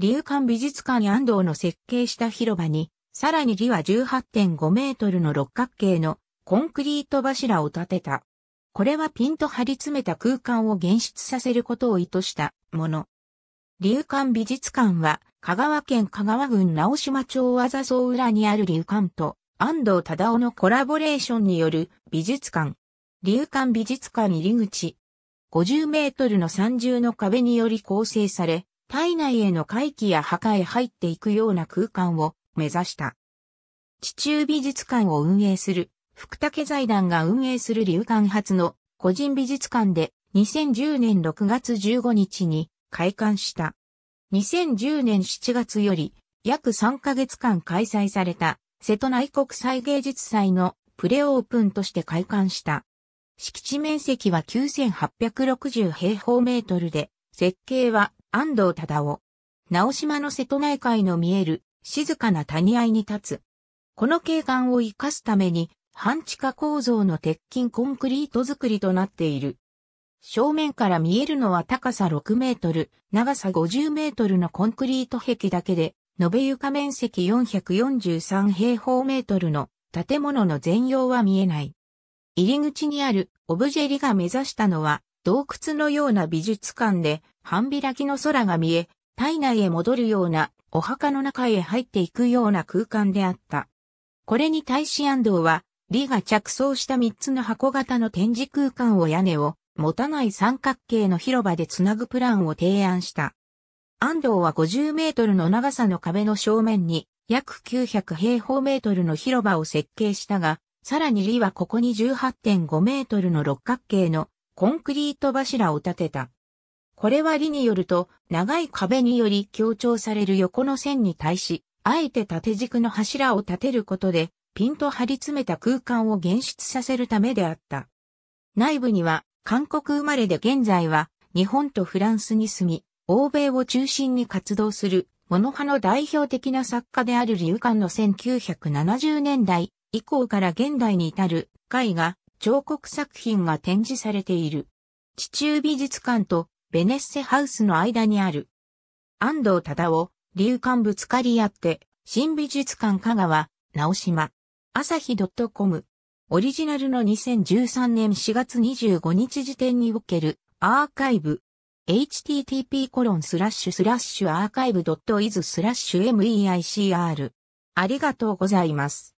竜館美術館安藤の設計した広場に、さらに李は18.5メートルの六角形のコンクリート柱を建てた。これはピンと張り詰めた空間を現出させることを意図したもの。竜館美術館は、香川県香川郡直島町和座総裏にある竜館と安藤忠夫のコラボレーションによる美術館。竜館美術館入り口。50メートルの三重の壁により構成され、体内への回帰や墓へ入っていくような空間を目指した。地中美術館を運営する福武財団が運営する流館発の個人美術館で2010年6月15日に開館した。2010年7月より約3ヶ月間開催された瀬戸内国際芸術祭のプレオープンとして開館した。敷地面積は9860平方メートルで、設計は安藤忠夫。直島の瀬戸内海の見える静かな谷合に立つ。この景観を生かすために半地下構造の鉄筋コンクリート造りとなっている。正面から見えるのは高さ6メートル、長さ50メートルのコンクリート壁だけで、延べ床面積443平方メートルの建物の全容は見えない。入り口にあるオブジェリが目指したのは洞窟のような美術館で半開きの空が見え、体内へ戻るようなお墓の中へ入っていくような空間であった。これに対し安藤は、李が着想した三つの箱型の展示空間を屋根を持たない三角形の広場でつなぐプランを提案した。安藤は50メートルの長さの壁の正面に約900平方メートルの広場を設計したが、さらに李はここに18.5メートルの六角形のコンクリート柱を建てた。これは理によると、長い壁により強調される横の線に対し、あえて縦軸の柱を立てることで、ピンと張り詰めた空間を現出させるためであった。内部には、韓国生まれで現在は、日本とフランスに住み、欧米を中心に活動する、モノ派の代表的な作家である劉館の1970年代以降から現代に至る、絵画、彫刻作品が展示されている。地中美術館とベネッセハウスの間にある。安藤忠夫、流館ぶつかり合って、新美術館香川、直島。朝日 .com。オリジナルの2013年4月25日時点におけるアーカイブ。http コロンスラッシュスラッシュアーカイブ .is スラッシュ meicr。ありがとうございます。